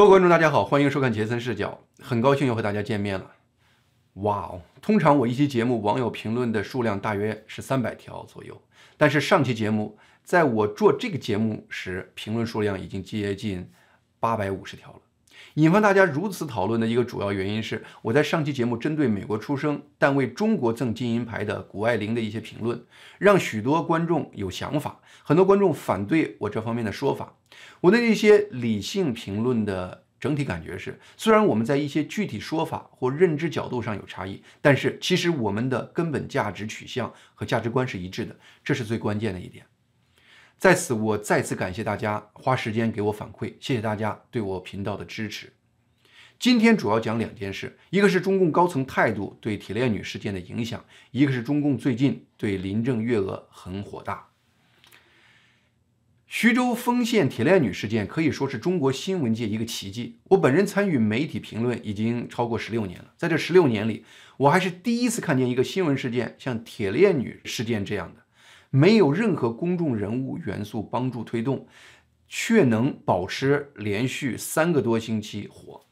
各位观众，大家好，欢迎收看杰森视角。很高兴又和大家见面了。哇哦，通常我一期节目网友评论的数量大约是三百条左右，但是上期节目在我做这个节目时，评论数量已经接近八百五十条了。引发大家如此讨论的一个主要原因是，我在上期节目针对美国出生但为中国赠金银牌的谷爱凌的一些评论，让许多观众有想法，很多观众反对我这方面的说法。我对一些理性评论的整体感觉是，虽然我们在一些具体说法或认知角度上有差异，但是其实我们的根本价值取向和价值观是一致的，这是最关键的一点。在此，我再次感谢大家花时间给我反馈，谢谢大家对我频道的支持。今天主要讲两件事，一个是中共高层态度对铁链女事件的影响，一个是中共最近对林郑月娥很火大。徐州丰县铁链女事件可以说是中国新闻界一个奇迹。我本人参与媒体评论已经超过十六年了，在这十六年里，我还是第一次看见一个新闻事件像铁链女事件这样的。没有任何公众人物元素帮助推动，却能保持连续三个多星期火，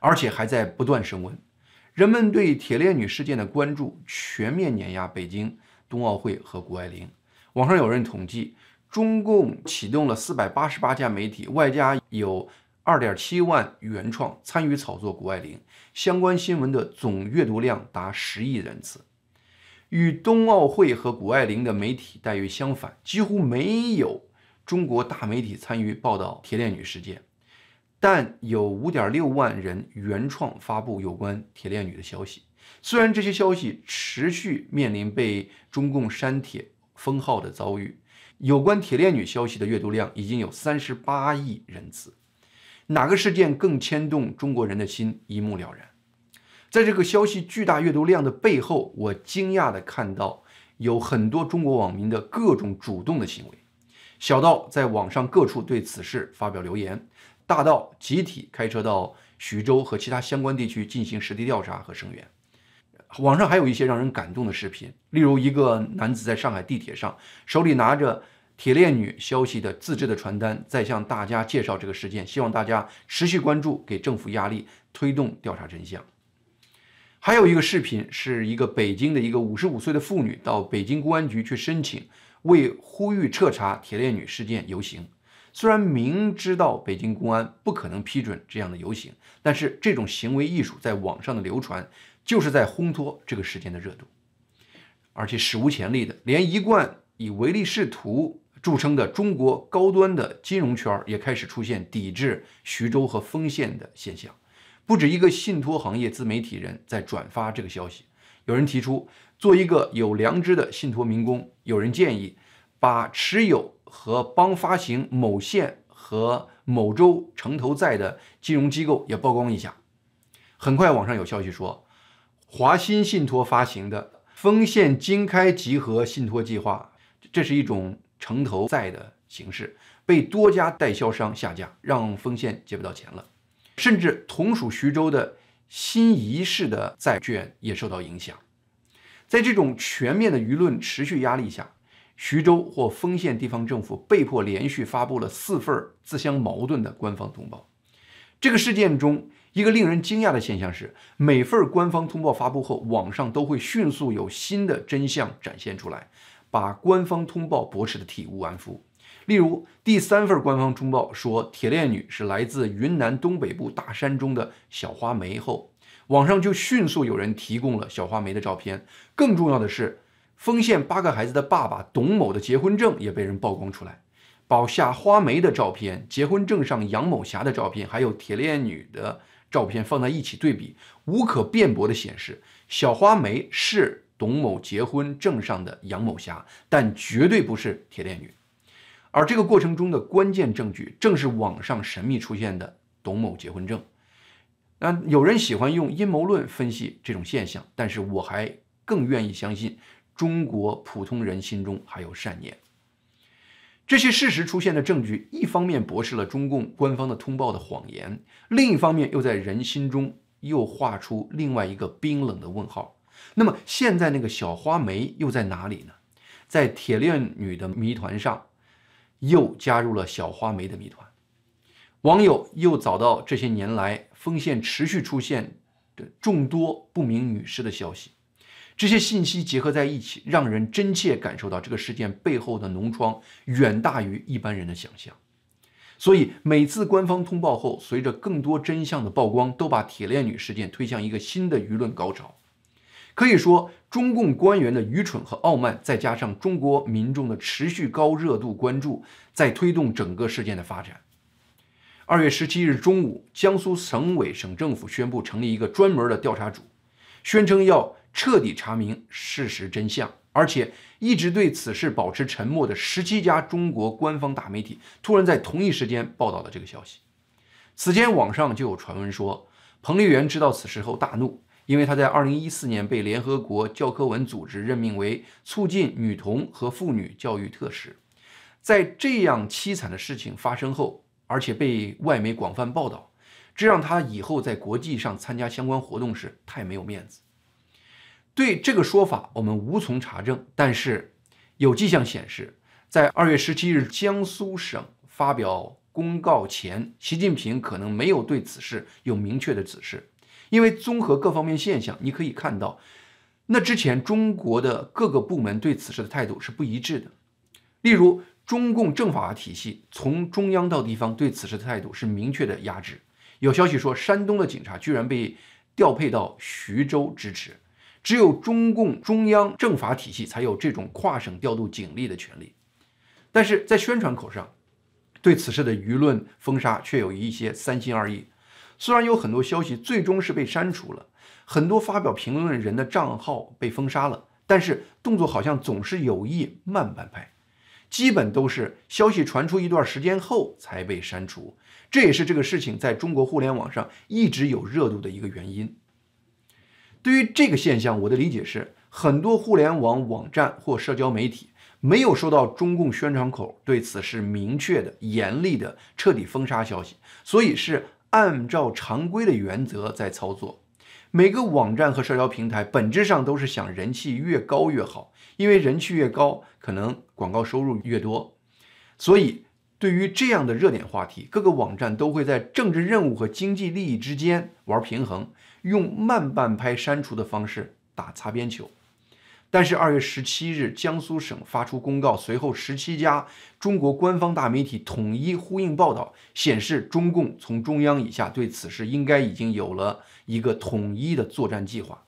而且还在不断升温。人们对铁链女事件的关注全面碾压北京冬奥会和谷爱凌。网上有人统计，中共启动了四百八十八家媒体，外加有二点七万原创参与炒作谷爱凌相关新闻的总阅读量达十亿人次。与冬奥会和谷爱凌的媒体待遇相反，几乎没有中国大媒体参与报道铁链女事件，但有5.6万人原创发布有关铁链女的消息。虽然这些消息持续面临被中共删帖封号的遭遇，有关铁链女消息的阅读量已经有38亿人次。哪个事件更牵动中国人的心，一目了然。在这个消息巨大阅读量的背后，我惊讶地看到有很多中国网民的各种主动的行为，小到在网上各处对此事发表留言，大到集体开车到徐州和其他相关地区进行实地调查和声援。网上还有一些让人感动的视频，例如一个男子在上海地铁上手里拿着“铁链女”消息的自制的传单，在向大家介绍这个事件，希望大家持续关注，给政府压力，推动调查真相。还有一个视频，是一个北京的一个五十五岁的妇女到北京公安局去申请为呼吁彻查铁链女事件游行。虽然明知道北京公安不可能批准这样的游行，但是这种行为艺术在网上的流传，就是在烘托这个事件的热度。而且史无前例的，连一贯以唯利是图著称的中国高端的金融圈也开始出现抵制徐州和丰县的现象。不止一个信托行业自媒体人在转发这个消息。有人提出做一个有良知的信托民工，有人建议把持有和帮发行某县和某州城投债的金融机构也曝光一下。很快网上有消息说，华鑫信托发行的丰县经开集合信托计划，这是一种城投债的形式，被多家代销商下架，让丰县借不到钱了。甚至同属徐州的新沂市的债券也受到影响。在这种全面的舆论持续压力下，徐州或丰县地方政府被迫连续发布了四份自相矛盾的官方通报。这个事件中一个令人惊讶的现象是，每份官方通报发布后，网上都会迅速有新的真相展现出来，把官方通报驳斥的体无完肤。例如，第三份官方通报说铁链女是来自云南东北部大山中的小花梅后，网上就迅速有人提供了小花梅的照片。更重要的是，丰县八个孩子的爸爸董某的结婚证也被人曝光出来。宝夏花梅的照片、结婚证上杨某霞的照片，还有铁链女的照片放在一起对比，无可辩驳的显示，小花梅是董某结婚证上的杨某霞，但绝对不是铁链女。而这个过程中的关键证据，正是网上神秘出现的董某结婚证。那有人喜欢用阴谋论分析这种现象，但是我还更愿意相信中国普通人心中还有善念。这些事实出现的证据，一方面驳斥了中共官方的通报的谎言，另一方面又在人心中又画出另外一个冰冷的问号。那么现在那个小花梅又在哪里呢？在铁链女的谜团上。又加入了小花梅的谜团，网友又找到这些年来丰县持续出现的众多不明女尸的消息，这些信息结合在一起，让人真切感受到这个事件背后的脓疮远大于一般人的想象。所以每次官方通报后，随着更多真相的曝光，都把铁链女事件推向一个新的舆论高潮。可以说，中共官员的愚蠢和傲慢，再加上中国民众的持续高热度关注，在推动整个事件的发展。二月十七日中午，江苏省委省政府宣布成立一个专门的调查组，宣称要彻底查明事实真相。而且，一直对此事保持沉默的十七家中国官方大媒体，突然在同一时间报道了这个消息。此前，网上就有传闻说，彭丽媛知道此事后大怒。因为他在2014年被联合国教科文组织任命为促进女童和妇女教育特使，在这样凄惨的事情发生后，而且被外媒广泛报道，这让他以后在国际上参加相关活动时太没有面子。对这个说法，我们无从查证，但是有迹象显示，在2月17日江苏省发表公告前，习近平可能没有对此事有明确的指示。因为综合各方面现象，你可以看到，那之前中国的各个部门对此事的态度是不一致的。例如，中共政法体系从中央到地方对此事的态度是明确的压制。有消息说，山东的警察居然被调配到徐州支持，只有中共中央政法体系才有这种跨省调度警力的权利。但是在宣传口上，对此事的舆论封杀却有一些三心二意。虽然有很多消息最终是被删除了，很多发表评论人的账号被封杀了，但是动作好像总是有意慢半拍，基本都是消息传出一段时间后才被删除，这也是这个事情在中国互联网上一直有热度的一个原因。对于这个现象，我的理解是，很多互联网网站或社交媒体没有收到中共宣传口对此事明确的、严厉的、彻底封杀消息，所以是。按照常规的原则在操作，每个网站和社交平台本质上都是想人气越高越好，因为人气越高，可能广告收入越多。所以，对于这样的热点话题，各个网站都会在政治任务和经济利益之间玩平衡，用慢半拍删除的方式打擦边球。但是二月十七日，江苏省发出公告，随后十七家中国官方大媒体统一呼应报道，显示中共从中央以下对此事应该已经有了一个统一的作战计划。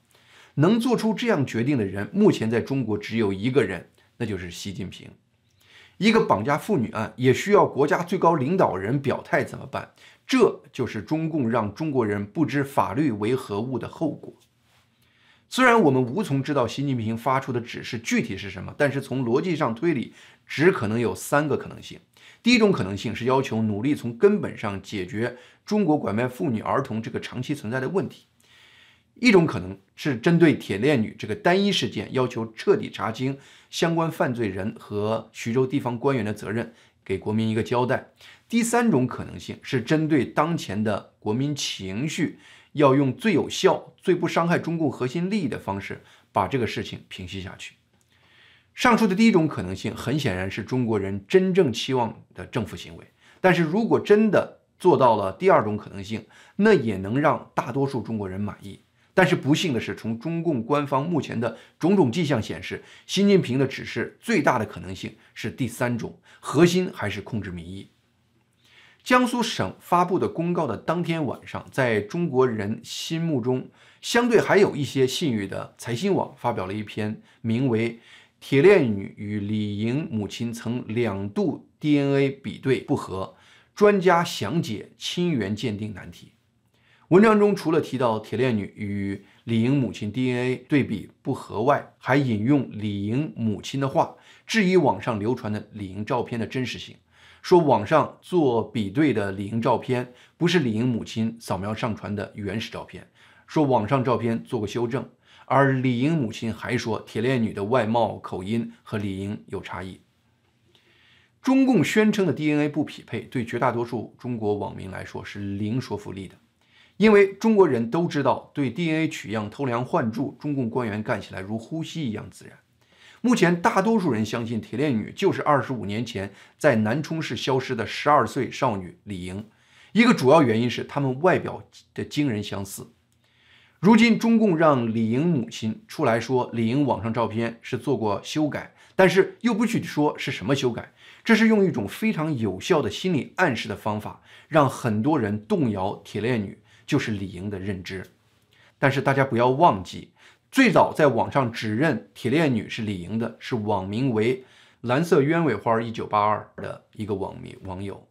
能做出这样决定的人，目前在中国只有一个人，那就是习近平。一个绑架妇女案也需要国家最高领导人表态怎么办？这就是中共让中国人不知法律为何物的后果。虽然我们无从知道习近平发出的指示具体是什么，但是从逻辑上推理，只可能有三个可能性：第一种可能性是要求努力从根本上解决中国拐卖妇女儿童这个长期存在的问题；一种可能是针对铁链女这个单一事件，要求彻底查清相关犯罪人和徐州地方官员的责任，给国民一个交代；第三种可能性是针对当前的国民情绪。要用最有效、最不伤害中共核心利益的方式把这个事情平息下去。上述的第一种可能性，很显然是中国人真正期望的政府行为。但是如果真的做到了第二种可能性，那也能让大多数中国人满意。但是不幸的是，从中共官方目前的种种迹象显示，习近平的指示最大的可能性是第三种，核心还是控制民意。江苏省发布的公告的当天晚上，在中国人心目中相对还有一些信誉的财新网发表了一篇名为《铁链女与李莹母亲曾两度 DNA 比对不合》，专家详解亲缘鉴定难题。文章中除了提到铁链女与李莹母亲 DNA 对比不合外，还引用李莹母亲的话，质疑网上流传的李莹照片的真实性。说网上做比对的李英照片不是李英母亲扫描上传的原始照片，说网上照片做过修正，而李英母亲还说铁链女的外貌口音和李英有差异。中共宣称的 DNA 不匹配，对绝大多数中国网民来说是零说服力的，因为中国人都知道对 DNA 取样偷梁换柱，中共官员干起来如呼吸一样自然。目前，大多数人相信铁链女就是二十五年前在南充市消失的十二岁少女李莹。一个主要原因是他们外表的惊人相似。如今，中共让李莹母亲出来说，李莹网上照片是做过修改，但是又不许说是什么修改。这是用一种非常有效的心理暗示的方法，让很多人动摇铁链女就是李莹的认知。但是，大家不要忘记。最早在网上指认铁链女是李莹的，是网名为“蓝色鸢尾花一九八二”的一个网民网友。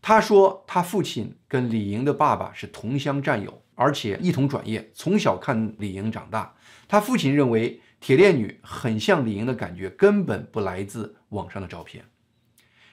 他说，他父亲跟李莹的爸爸是同乡战友，而且一同转业，从小看李莹长大。他父亲认为铁链女很像李莹的感觉，根本不来自网上的照片。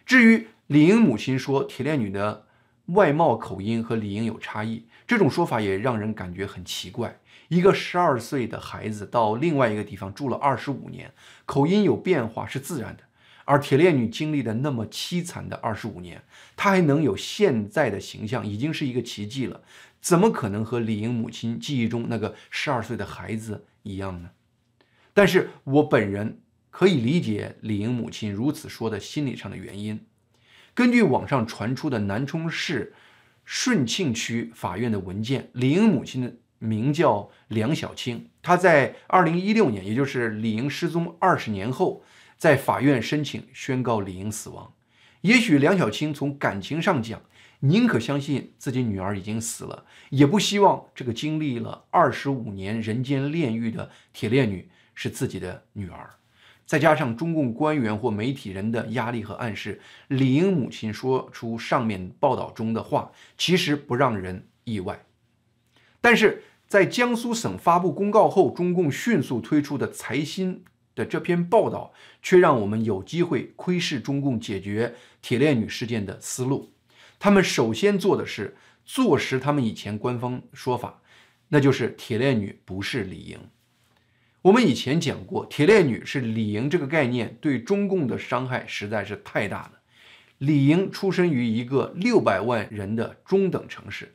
至于李莹母亲说铁链女的外貌口音和李莹有差异，这种说法也让人感觉很奇怪。一个十二岁的孩子到另外一个地方住了二十五年，口音有变化是自然的。而铁链女经历的那么凄惨的二十五年，她还能有现在的形象，已经是一个奇迹了。怎么可能和李英母亲记忆中那个十二岁的孩子一样呢？但是我本人可以理解李英母亲如此说的心理上的原因。根据网上传出的南充市顺庆区法院的文件，李英母亲的。名叫梁小青，她在2016年，也就是李英失踪20年后，在法院申请宣告李英死亡。也许梁小青从感情上讲，宁可相信自己女儿已经死了，也不希望这个经历了25年人间炼狱的铁链女是自己的女儿。再加上中共官员或媒体人的压力和暗示，李英母亲说出上面报道中的话，其实不让人意外。但是在江苏省发布公告后，中共迅速推出的财新的这篇报道，却让我们有机会窥视中共解决铁链女事件的思路。他们首先做的是坐实他们以前官方说法，那就是铁链女不是李莹。我们以前讲过，铁链女是李莹这个概念对中共的伤害实在是太大了。李莹出生于一个六百万人的中等城市。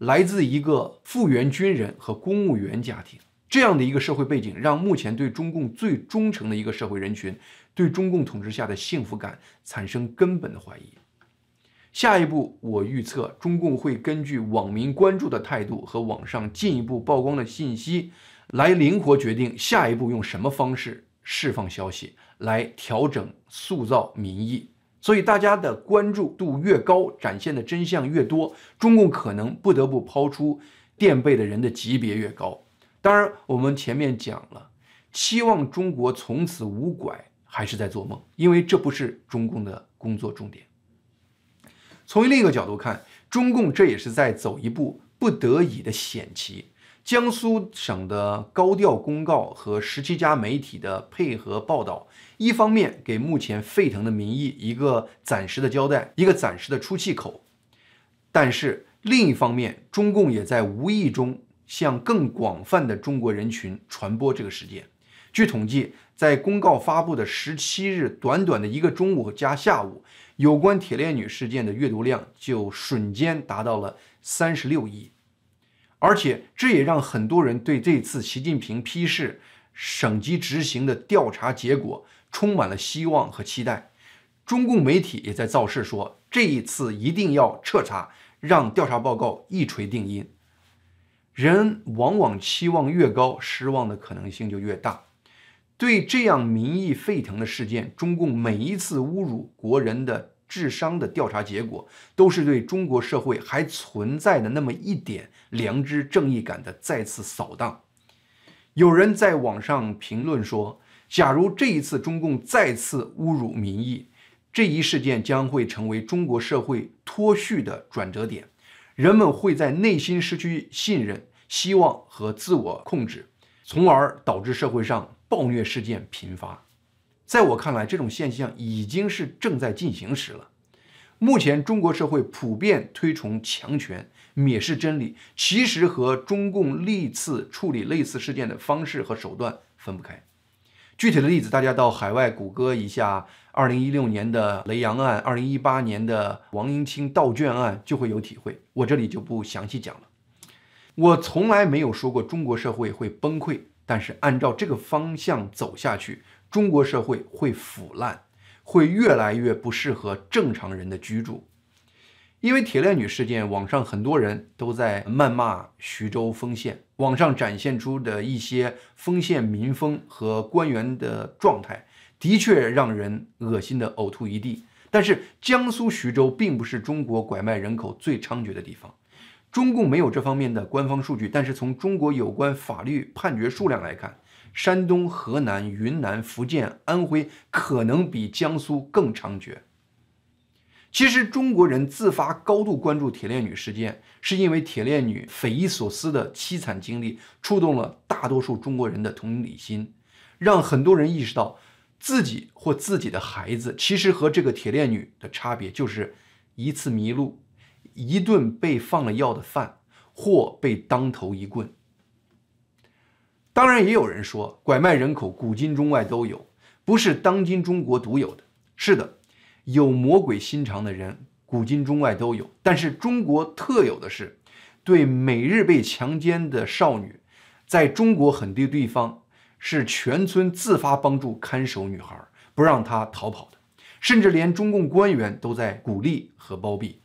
来自一个复员军人和公务员家庭这样的一个社会背景，让目前对中共最忠诚的一个社会人群，对中共统治下的幸福感产生根本的怀疑。下一步，我预测中共会根据网民关注的态度和网上进一步曝光的信息，来灵活决定下一步用什么方式释放消息，来调整塑造民意。所以大家的关注度越高，展现的真相越多，中共可能不得不抛出垫背的人的级别越高。当然，我们前面讲了，期望中国从此无拐还是在做梦，因为这不是中共的工作重点。从另一个角度看，中共这也是在走一步不得已的险棋。江苏省的高调公告和十七家媒体的配合报道，一方面给目前沸腾的民意一个暂时的交代，一个暂时的出气口；但是另一方面，中共也在无意中向更广泛的中国人群传播这个事件。据统计，在公告发布的十七日，短短的一个中午加下午，有关铁链女事件的阅读量就瞬间达到了三十六亿。而且，这也让很多人对这次习近平批示省级执行的调查结果充满了希望和期待。中共媒体也在造势说，这一次一定要彻查，让调查报告一锤定音。人往往期望越高，失望的可能性就越大。对这样民意沸腾的事件，中共每一次侮辱国人的。智商的调查结果，都是对中国社会还存在的那么一点良知、正义感的再次扫荡。有人在网上评论说：“假如这一次中共再次侮辱民意，这一事件将会成为中国社会脱序的转折点，人们会在内心失去信任、希望和自我控制，从而导致社会上暴虐事件频发。”在我看来，这种现象已经是正在进行时了。目前，中国社会普遍推崇强权、蔑视真理，其实和中共历次处理类似事件的方式和手段分不开。具体的例子，大家到海外谷歌一下，2016年的雷洋案、2018年的王英清盗卷案，就会有体会。我这里就不详细讲了。我从来没有说过中国社会会崩溃，但是按照这个方向走下去。中国社会会腐烂，会越来越不适合正常人的居住。因为铁链女事件，网上很多人都在谩骂徐州丰县，网上展现出的一些丰县民风和官员的状态，的确让人恶心的呕吐一地。但是，江苏徐州并不是中国拐卖人口最猖獗的地方。中共没有这方面的官方数据，但是从中国有关法律判决数量来看。山东、河南、云南、福建、安徽可能比江苏更猖獗。其实，中国人自发高度关注铁链女事件，是因为铁链女匪夷所思的凄惨经历触动了大多数中国人的同理心，让很多人意识到自己或自己的孩子其实和这个铁链女的差别就是一次迷路、一顿被放了药的饭或被当头一棍。当然，也有人说，拐卖人口古今中外都有，不是当今中国独有的。是的，有魔鬼心肠的人古今中外都有，但是中国特有的是，对每日被强奸的少女，在中国很多地方是全村自发帮助看守女孩，不让她逃跑的，甚至连中共官员都在鼓励和包庇。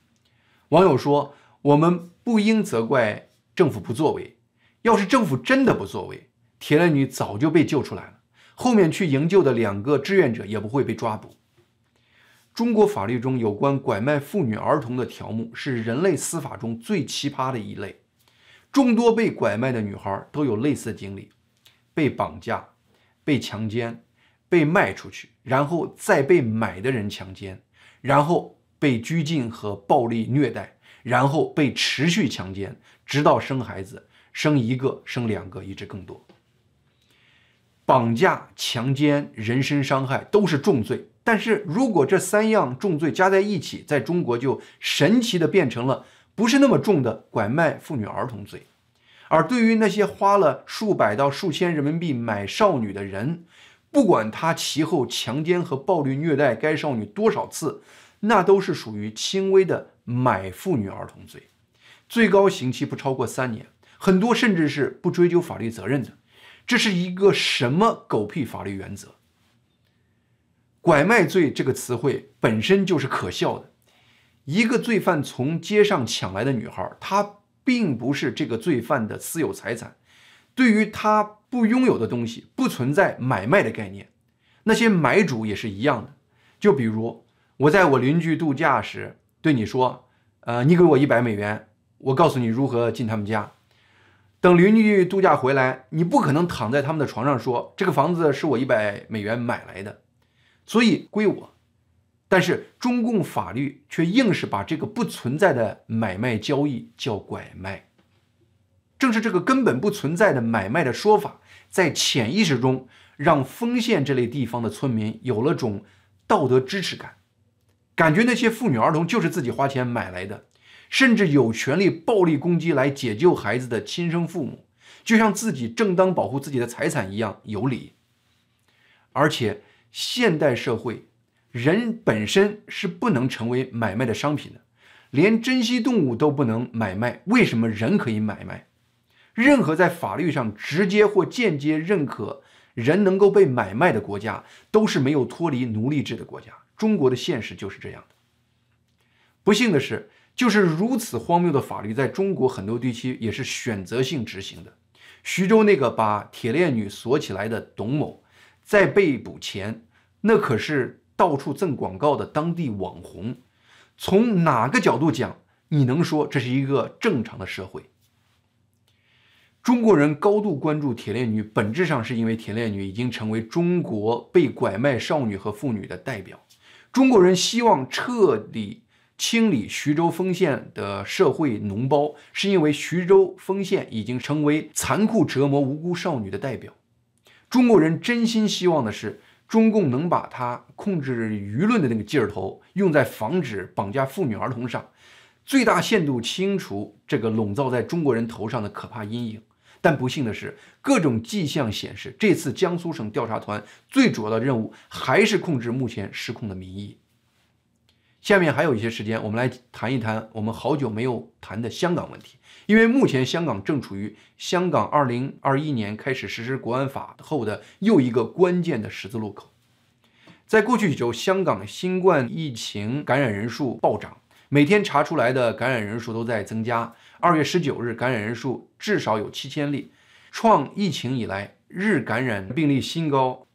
网友说，我们不应责怪政府不作为，要是政府真的不作为。铁链女早就被救出来了，后面去营救的两个志愿者也不会被抓捕。中国法律中有关拐卖妇女儿童的条目是人类司法中最奇葩的一类。众多被拐卖的女孩都有类似经历：被绑架、被强奸、被卖出去，然后再被买的人强奸，然后被拘禁和暴力虐待，然后被持续强奸，直到生孩子，生一个、生两个，一直更多。绑架、强奸、人身伤害都是重罪，但是如果这三样重罪加在一起，在中国就神奇的变成了不是那么重的拐卖妇女儿童罪。而对于那些花了数百到数千人民币买少女的人，不管他其后强奸和暴力虐待该少女多少次，那都是属于轻微的买妇女儿童罪，最高刑期不超过三年，很多甚至是不追究法律责任的。这是一个什么狗屁法律原则？拐卖罪这个词汇本身就是可笑的。一个罪犯从街上抢来的女孩，她并不是这个罪犯的私有财产。对于他不拥有的东西，不存在买卖的概念。那些买主也是一样的。就比如我在我邻居度假时对你说：“呃，你给我一百美元，我告诉你如何进他们家。”等邻居度假回来，你不可能躺在他们的床上说：“这个房子是我一百美元买来的，所以归我。”但是中共法律却硬是把这个不存在的买卖交易叫拐卖。正是这个根本不存在的买卖的说法，在潜意识中让丰县这类地方的村民有了种道德支持感，感觉那些妇女儿童就是自己花钱买来的。甚至有权利暴力攻击来解救孩子的亲生父母，就像自己正当保护自己的财产一样有理。而且现代社会，人本身是不能成为买卖的商品的，连珍稀动物都不能买卖，为什么人可以买卖？任何在法律上直接或间接认可人能够被买卖的国家，都是没有脱离奴隶制的国家。中国的现实就是这样的。不幸的是。就是如此荒谬的法律，在中国很多地区也是选择性执行的。徐州那个把铁链女锁起来的董某，在被捕前，那可是到处赠广告的当地网红。从哪个角度讲，你能说这是一个正常的社会？中国人高度关注铁链女，本质上是因为铁链女已经成为中国被拐卖少女和妇女的代表。中国人希望彻底。清理徐州丰县的社会脓包，是因为徐州丰县已经成为残酷折磨无辜少女的代表。中国人真心希望的是，中共能把他控制舆论的那个劲头用在防止绑架妇女儿童上，最大限度清除这个笼罩在中国人头上的可怕阴影。但不幸的是，各种迹象显示，这次江苏省调查团最主要的任务还是控制目前失控的民意。下面还有一些时间，我们来谈一谈我们好久没有谈的香港问题，因为目前香港正处于香港二零二一年开始实施国安法后的又一个关键的十字路口。在过去几周，香港新冠疫情感染人数暴涨，每天查出来的感染人数都在增加。二月十九日，感染人数至少有七千例，创疫情以来日感染病例新高。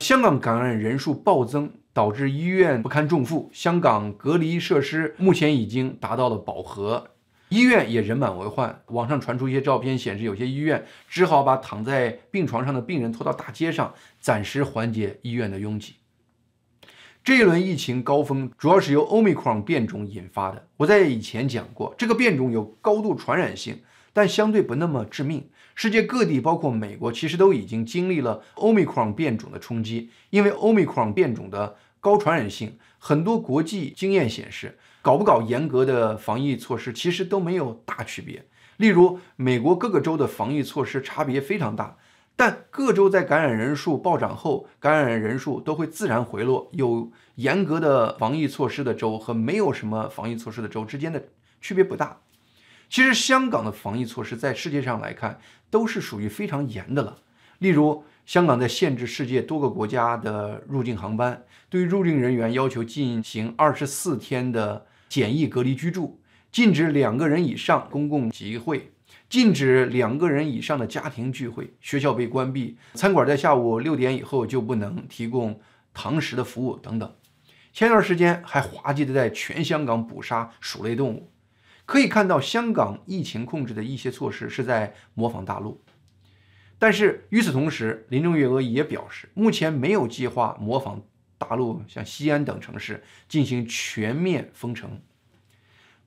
香港感染人数暴增。导致医院不堪重负，香港隔离设施目前已经达到了饱和，医院也人满为患。网上传出一些照片，显示有些医院只好把躺在病床上的病人拖到大街上，暂时缓解医院的拥挤。这一轮疫情高峰主要是由 Omicron 变种引发的。我在以前讲过，这个变种有高度传染性，但相对不那么致命。世界各地，包括美国，其实都已经经历了 Omicron 变种的冲击。因为 Omicron 变种的高传染性，很多国际经验显示，搞不搞严格的防疫措施，其实都没有大区别。例如，美国各个州的防疫措施差别非常大，但各州在感染人数暴涨后，感染人数都会自然回落。有严格的防疫措施的州和没有什么防疫措施的州之间的区别不大。其实，香港的防疫措施在世界上来看都是属于非常严的了。例如，香港在限制世界多个国家的入境航班，对入境人员要求进行二十四天的简易隔离居住，禁止两个人以上公共集会，禁止两个人以上的家庭聚会，学校被关闭，餐馆在下午六点以后就不能提供堂食的服务等等。前段时间还滑稽地在全香港捕杀鼠类动物。可以看到，香港疫情控制的一些措施是在模仿大陆，但是与此同时，林郑月娥也表示，目前没有计划模仿大陆，像西安等城市进行全面封城。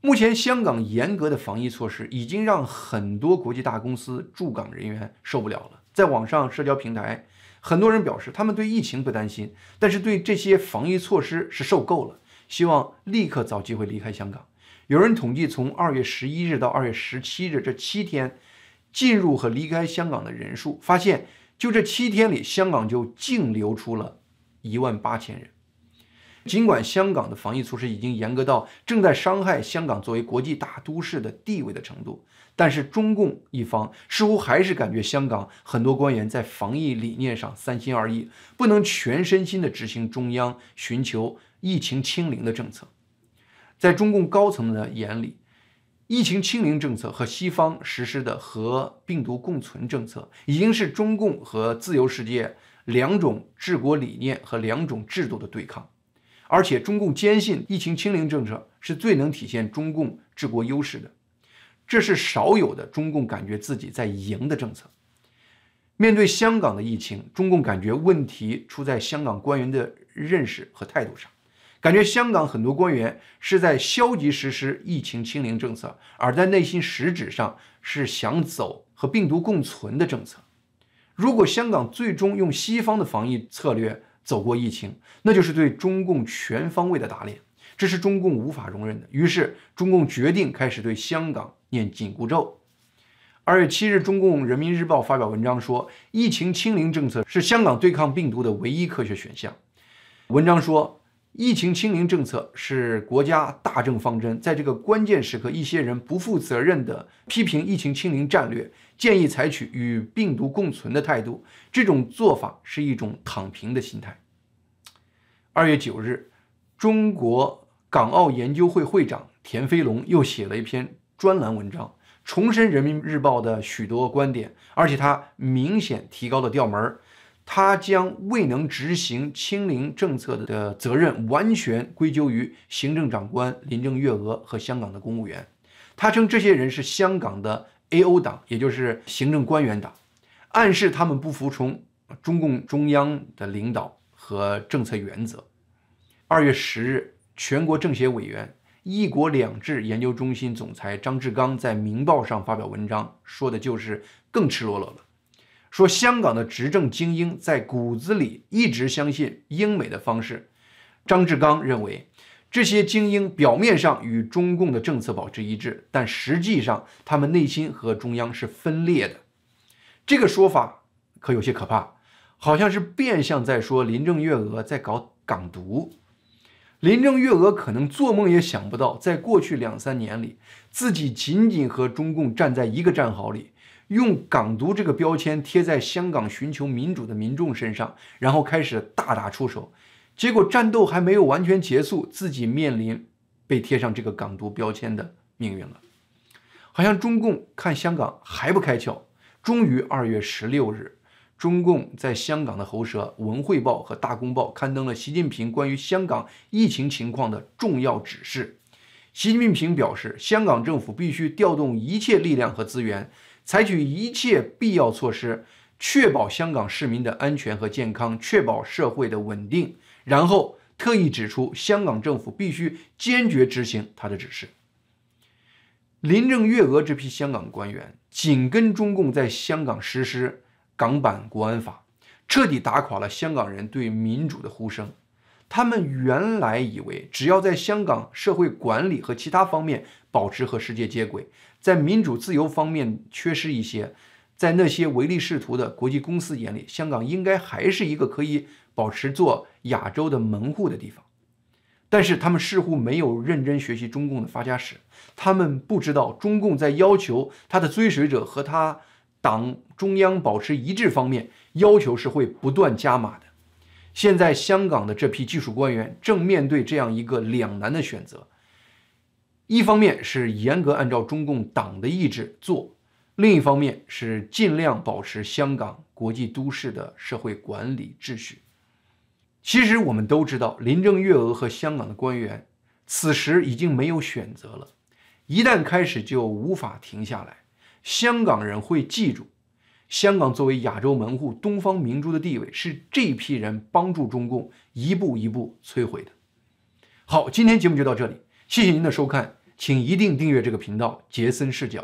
目前，香港严格的防疫措施已经让很多国际大公司驻港人员受不了了。在网上社交平台，很多人表示，他们对疫情不担心，但是对这些防疫措施是受够了，希望立刻找机会离开香港。有人统计，从二月十一日到二月十七日这七天，进入和离开香港的人数，发现就这七天里，香港就净流出了一万八千人。尽管香港的防疫措施已经严格到正在伤害香港作为国际大都市的地位的程度，但是中共一方似乎还是感觉香港很多官员在防疫理念上三心二意，不能全身心地执行中央寻求疫情清零的政策。在中共高层的眼里，疫情清零政策和西方实施的和病毒共存政策，已经是中共和自由世界两种治国理念和两种制度的对抗。而且，中共坚信疫情清零政策是最能体现中共治国优势的，这是少有的中共感觉自己在赢的政策。面对香港的疫情，中共感觉问题出在香港官员的认识和态度上。感觉香港很多官员是在消极实施疫情清零政策，而在内心实质上是想走和病毒共存的政策。如果香港最终用西方的防疫策略走过疫情，那就是对中共全方位的打脸，这是中共无法容忍的。于是中共决定开始对香港念紧箍咒。二月七日，中共《人民日报》发表文章说，疫情清零政策是香港对抗病毒的唯一科学选项。文章说。疫情清零政策是国家大政方针，在这个关键时刻，一些人不负责任的批评疫情清零战略，建议采取与病毒共存的态度，这种做法是一种躺平的心态。二月九日，中国港澳研究会会长田飞龙又写了一篇专栏文章，重申《人民日报》的许多观点，而且他明显提高了调门儿。他将未能执行清零政策的责任完全归咎于行政长官林郑月娥和香港的公务员，他称这些人是香港的 A O 党，也就是行政官员党，暗示他们不服从中共中央的领导和政策原则。二月十日，全国政协委员、一国两制研究中心总裁张志刚在《明报》上发表文章，说的就是更赤裸裸了。说香港的执政精英在骨子里一直相信英美的方式。张志刚认为，这些精英表面上与中共的政策保持一致，但实际上他们内心和中央是分裂的。这个说法可有些可怕，好像是变相在说林郑月娥在搞港独。林郑月娥可能做梦也想不到，在过去两三年里，自己仅仅和中共站在一个战壕里。用“港独”这个标签贴在香港寻求民主的民众身上，然后开始大打出手，结果战斗还没有完全结束，自己面临被贴上这个“港独”标签的命运了。好像中共看香港还不开窍，终于二月十六日，中共在香港的喉舌《文汇报》和《大公报》刊登了习近平关于香港疫情情况的重要指示。习近平表示，香港政府必须调动一切力量和资源。采取一切必要措施，确保香港市民的安全和健康，确保社会的稳定。然后特意指出，香港政府必须坚决执行他的指示。林郑月娥这批香港官员紧跟中共在香港实施港版国安法，彻底打垮了香港人对民主的呼声。他们原来以为，只要在香港社会管理和其他方面保持和世界接轨。在民主自由方面缺失一些，在那些唯利是图的国际公司眼里，香港应该还是一个可以保持做亚洲的门户的地方。但是他们似乎没有认真学习中共的发家史，他们不知道中共在要求他的追随者和他党中央保持一致方面，要求是会不断加码的。现在香港的这批技术官员正面对这样一个两难的选择。一方面是严格按照中共党的意志做，另一方面是尽量保持香港国际都市的社会管理秩序。其实我们都知道，林郑月娥和香港的官员此时已经没有选择了，一旦开始就无法停下来。香港人会记住，香港作为亚洲门户、东方明珠的地位是这批人帮助中共一步一步摧毁的。好，今天节目就到这里。谢谢您的收看，请一定订阅这个频道《杰森视角》。